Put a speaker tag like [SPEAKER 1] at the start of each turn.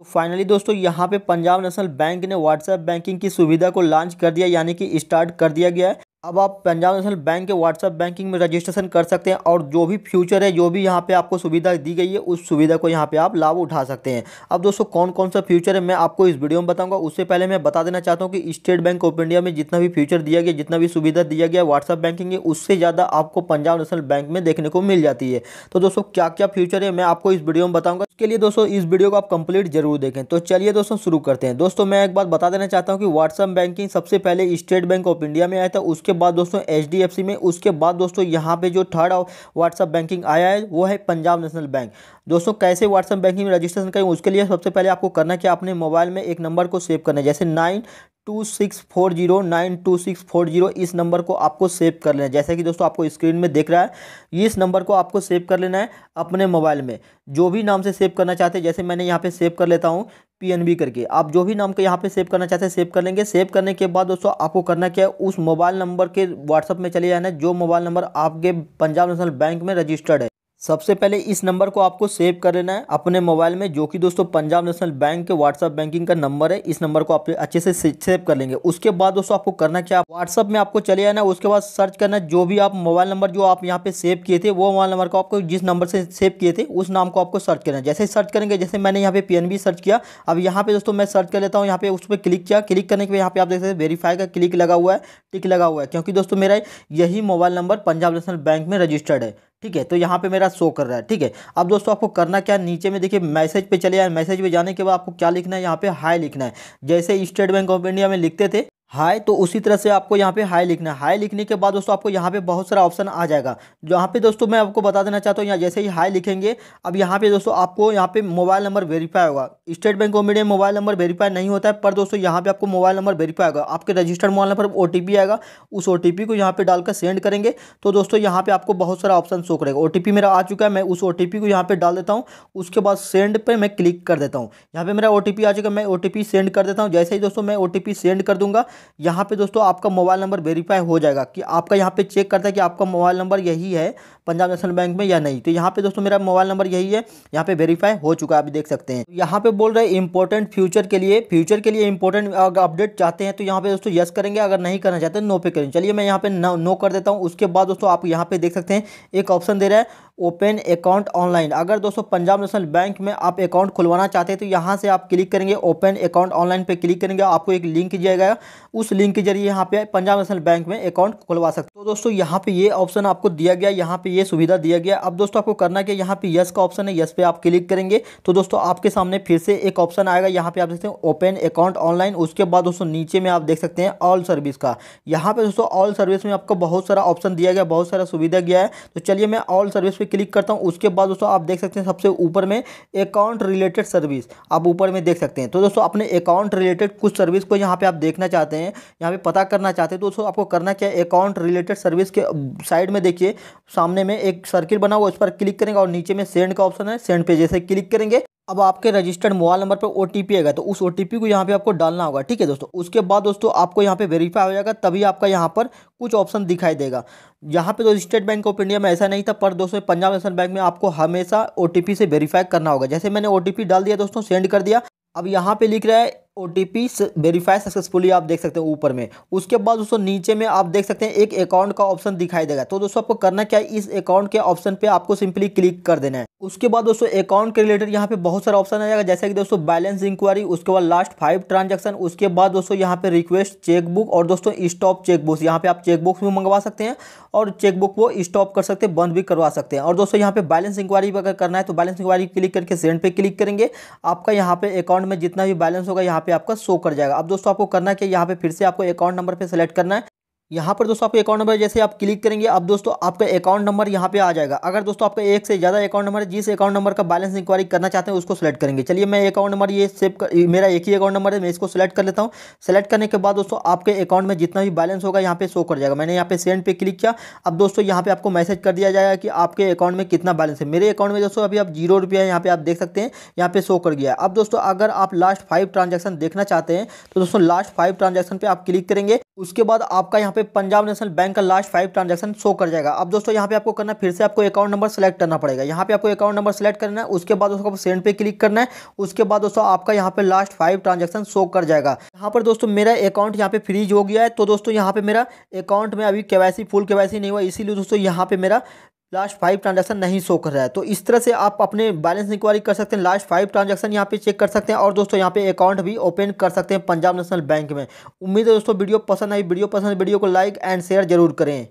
[SPEAKER 1] तो फाइनली दोस्तों यहाँ पे पंजाब नेशनल बैंक ने व्हाट्सएप बैंकिंग की सुविधा को लॉन्च कर दिया यानी कि स्टार्ट कर दिया गया है अब आप पंजाब नेशनल बैंक के व्हाट्सअप बैंकिंग में रजिस्ट्रेशन कर सकते हैं और जो भी फ्यूचर है जो भी यहाँ पे आपको सुविधा दी गई है उस सुविधा को यहाँ पे आप लाभ उठा सकते हैं अब दोस्तों कौन कौन सा फ्यूचर है मैं आपको इस वीडियो में बताऊंगा उससे पहले मैं बता देना चाहता हूँ कि स्टेट बैंक ऑफ इंडिया में जितना भी फ्यूचर दिया गया जितना भी सुविधा दिया गया व्हाट्सअप बैंकिंग है उससे ज़्यादा आपको पंजाब नेशनल बैंक में देखने को मिल जाती है तो दोस्तों क्या क्या फ्यूचर है मैं आपको इस वीडियो में बताऊँगा इसके लिए दोस्तों इस वीडियो को आप कंप्लीट जरूर देखें तो चलिए दोस्तों शुरू करते हैं दोस्तों मैं एक बात बता देना चाहता हूँ कि व्हाट्सअप बैंकिंग सबसे पहले स्टेट बैंक ऑफ इंडिया में आया था उसके उसके बाद दोस्तों एच में उसके बाद दोस्तों यहाँ पे जो थर्ड व्हाट्सअप बैंकिंग आया है वो है पंजाब नेशनल बैंक दोस्तों कैसे व्हाट्सअप बैंकिंग में रजिस्ट्रेशन करें उसके लिए सबसे पहले आपको करना क्या अपने मोबाइल में एक नंबर को सेव करना है जैसे nine two six four zero nine two six four zero इस नंबर को आपको सेव कर लेना है जैसे कि दोस्तों आपको स्क्रीन में देख रहा है इस नंबर को आपको सेव कर लेना है अपने मोबाइल में जो भी नाम से सेव करना चाहते हैं जैसे मैंने यहाँ पे सेव कर लेता हूँ पीएनबी करके आप जो भी नाम के यहाँ पे सेव करना चाहते हैं सेव कर लेंगे सेव करने के बाद दोस्तों आपको करना क्या है उस मोबाइल नंबर के व्हाट्सअप में चले जाना है जो मोबाइल नंबर आपके पंजाब नेशनल बैंक में रजिस्टर्ड है सबसे पहले इस नंबर को आपको सेव कर लेना है अपने मोबाइल में जो कि दोस्तों पंजाब नेशनल बैंक के व्हाट्सअप बैंकिंग का नंबर है इस नंबर को आप अच्छे से सेव कर लेंगे उसके बाद दोस्तों आपको करना क्या व्हाट्सअप में आपको चले आना उसके बाद सर्च करना जो भी आप मोबाइल नंबर जो आप यहाँ पे सेव किए थे वो मोबाइल नंबर को आपको जिस नंबर से सेव किए थे उस नाम को आपको सर्च करना जैसे सर्च करेंगे जैसे मैंने यहाँ पे पी सर्च किया अब यहाँ पे दोस्तों मैं सर्च कर लेता हूँ यहाँ पे उस पर क्लिक किया क्लिक करने के बाद यहाँ पे आप देख सकते वेरीफाई का क्लिक लगा हुआ है टिक लगा हुआ है क्योंकि दोस्तों मेरा यही मोबाइल नंबर पंजाब नेशनल बैंक में रजिस्टर्ड है ठीक है तो यहाँ पे मेरा शो कर रहा है ठीक है अब दोस्तों आपको करना क्या नीचे में देखिए मैसेज पे चले आए मैसेज पे जाने के बाद आपको क्या लिखना है यहाँ पे हाई लिखना है जैसे स्टेट बैंक ऑफ इंडिया में लिखते थे हाई तो उसी तरह से आपको यहाँ पे हाई लिखना है हाई लिखने के बाद दोस्तों आपको यहाँ पे बहुत सारा ऑप्शन आ जाएगा जहाँ पे दोस्तों मैं आपको बता देना चाहता हूँ यहाँ जैसे ही हाई लिखेंगे अब यहाँ पे दोस्तों आपको यहाँ पे मोबाइल नंबर वेरीफाई होगा State Bank of India mobile number verify नहीं होता है पर दोस्तों यहाँ पर आपको मोबाइल नंबर वेरीफाई होगा आपके रजिस्टर्ड मोबाइल नंबर ओ आएगा उस ओ को यहाँ पर डालकर सेंड करेंगे तो दोस्तों यहाँ पर आपको बहुत सारा ऑप्शन शो करेगा ओ मेरा आ चुका है मैं उस ओ को यहाँ पर डाल देता हूँ उसके बाद सेंड पर मैं क्लिक कर देता हूँ यहाँ पर मेरा ओ आ चुका है मैं ओ सेंड कर देता हूँ जैसे ही दोस्तों मैं ओ सेंड कर दूँगा यहाँ पे दोस्तों आपका मोबाइल नंबर वेरीफाई हो जाएगा कि आपका यहाँ पे चेक करता है कि आपका मोबाइल नंबर यही है पंजाब नेशनल बैंक में या नहीं तो यहाँ पे दोस्तों मेरा मोबाइल नंबर यही है यहाँ पे वेरीफाई हो चुका है आप देख सकते हैं यहाँ पे बोल रहे हैं इंपॉर्टेंट फ्यूचर के लिए फ्यूचर के लिए इंपॉर्टेंट अपडेट चाहते हैं तो यहाँ पे दोस्तों यस करेंगे अगर नहीं करना चाहते नो पे करेंगे चलिए मैं यहाँ पे नो कर देता हूँ उसके बाद दोस्तों आप यहाँ पे देख सकते हैं एक ऑप्शन दे रहा है ओपन अकाउंट ऑनलाइन अगर दोस्तों पंजाब नेशनल बैंक में आप अकाउंट खुलवाना चाहते हैं तो यहाँ से आप क्लिक करेंगे ओपन अकाउंट ऑनलाइन पे क्लिक करेंगे आपको एक लिंक दिया गया उस लिंक के जरिए यहाँ पे पंजाब नेशनल बैंक में अकाउंट खुलवा सकते हो तो दोस्तों यहाँ पे ये ऑप्शन आपको दिया गया यहाँ पे ये सुविधा दिया गया अब दोस्तों आपको करना क्या यहाँ पे यस का ऑप्शन है यस पे आप क्लिक करेंगे तो दोस्तों आपके सामने फिर से एक ऑप्शन आएगा यहाँ पे आप देखते हैं ओपन अकाउंट ऑनलाइन उसके बाद दोस्तों नीचे में आप देख सकते हैं ऑल सर्विस का यहाँ पे दोस्तों ऑल सर्विस में आपको बहुत सारा ऑप्शन दिया गया बहुत सारा सुविधा गया है तो चलिए मैं ऑल सर्विस पे क्लिक करता हूँ उसके बाद दोस्तों आप देख सकते हैं सबसे ऊपर में अकाउंट रिलेटेड सर्विस आप ऊपर में देख सकते हैं तो दोस्तों अपने अकाउंट रिलेटेड कुछ सर्विस को यहाँ पे आप देखना चाहते हैं यहाँ पे पता करना चाहते हैं तो दोस्तों आपको करना क्या है अकाउंट रिलेटेड सर्विस के साइड में देखिए सामने में एक सर्किल बना हुआ उस पर क्लिक करेंगे और नीचे में सेंड का ऑप्शन है सेंड पे जैसे क्लिक करेंगे अब आपके रजिस्टर्ड मोबाइल नंबर पर ओ आएगा तो उस ओ को यहाँ पे आपको डालना होगा ठीक है दोस्तों उसके बाद दोस्तों आपको यहाँ पे वेरीफाई हो जाएगा तभी आपका यहाँ पर कुछ ऑप्शन दिखाई देगा यहाँ पे तो स्टेट बैंक ऑफ इंडिया में ऐसा नहीं था पर दोस्तों पंजाब नेशनल बैंक में आपको हमेशा ओ से वेरीफाई करना होगा जैसे मैंने ओ डाल दिया दोस्तों सेंड कर दिया अब यहाँ पे लिख रहा है O T P verify successfully आप देख सकते हैं ऊपर में उसके बाद दोस्तों नीचे में आप देख सकते हैं एक अकाउंट का ऑप्शन दिखाई देगा तो दोस्तों आपको करना क्या है इस अकाउंट के ऑप्शन पे आपको सिंपली क्लिक कर देना है उसके बाद दोस्तों अकाउंट के रिलेटेड यहाँ पे बहुत सारा ऑप्शन आ जाएगा जैसे कि दोस्तों बैलेंस इंक्वायरी उसके बाद लास्ट फाइव ट्रांजेक्शन उसके बाद दोस्तों यहाँ पे रिक्वेस्ट चेकबुक और दोस्तों स्टॉप चेकबुक यहाँ पे आप चेकबुक भी मंगवा सकते हैं और चेकबुक वो स्टॉप कर सकते हैं बंद भी करवा सकते हैं और दोस्तों यहाँ पे बैलेंस इंक्वायरी अगर करना है तो बैलेंस इंक्वायरी क्लिक करके सेंड पे क्लिक करेंगे आपका यहाँ पे अकाउंट में जितना भी बैलेंस होगा यहाँ यहाँ पे आपका शो कर जाएगा अब दोस्तों आपको करना क्या यहाँ पे फिर से आपको अकाउंट नंबर पे सेलेक्ट करना है यहाँ पर दोस्तों आपका अकाउंट नंबर जैसे आप क्लिक करेंगे अब दोस्तों आपका अकाउंट नंबर यहाँ पे आ जाएगा अगर दोस्तों आपका एक से ज़्यादा अकाउंट नंबर है जिस अकाउंट नंबर का बैलेंस इंक्वायरी करना चाहते हैं उसको सेलेक्ट करेंगे चलिए मैं अकाउंट नंबर ये सेव कर मेरा एक ही अकाउंट नंबर है मैं इसको सेलेक्ट कर लेता हूँ सेलेक्ट करने के बाद दोस्तों आपके अकाउंट में जितना भी बैलेंस होगा यहाँ पे शो कर जाएगा मैंने यहाँ पे सेंड पे क्लिक किया अब दोस्तों यहाँ पे आपको मैसेज कर दिया जाएगा कि आपके अकाउंट में कितना बैलेंस है मेरे अकाउंट में दोस्तों अभी आप जीरो रुपया यहाँ पे आप देख सकते हैं यहाँ पे शो कर गया अब दोस्तों अगर आप लास्ट फाइव ट्रांजेक्शन देखना चाहते हैं तो दोस्तों लास्ट फाइव ट्रांजेक्शन पर आप क्लिक करेंगे उसके बाद आपका यहाँ पे पंजाब नेशनल बैंक का लास्ट फाइव ट्रांजेक्शन शो कर जाएगा अब दोस्तों यहाँ पे आपको करना फिर से आपको अकाउंट नंबर सेलेक्ट करना पड़ेगा यहाँ पे आपको अकाउंट नंबर सेलेक्ट करना है उसके बाद दोस्तों सेंड पे क्लिक करना है उसके बाद दोस्तों आपका यहाँ पे लास्ट फाइव ट्रांजेक्शन शो कर जाएगा यहाँ पर दोस्तों मेरा अकाउंट यहाँ पे फ्रीज हो गया है तो दोस्तों यहाँ पे मेरा अकाउंट में अभी केवासी फुल के नहीं हुआ इसीलिए दोस्तों यहाँ पे मेरा लास्ट फाइव ट्रांजेक्शन नहीं शो कर रहा है तो इस तरह से आप अपने बैलेंस इंक्वायरी कर सकते हैं लास्ट फाइव ट्रांजेक्शन यहाँ पे चेक कर सकते हैं और दोस्तों यहाँ पे अकाउंट भी ओपन कर सकते हैं पंजाब नेशनल बैंक में उम्मीद है दोस्तों वीडियो पसंद आई वीडियो पसंद वीडियो को लाइक एंड शेयर जरूर करें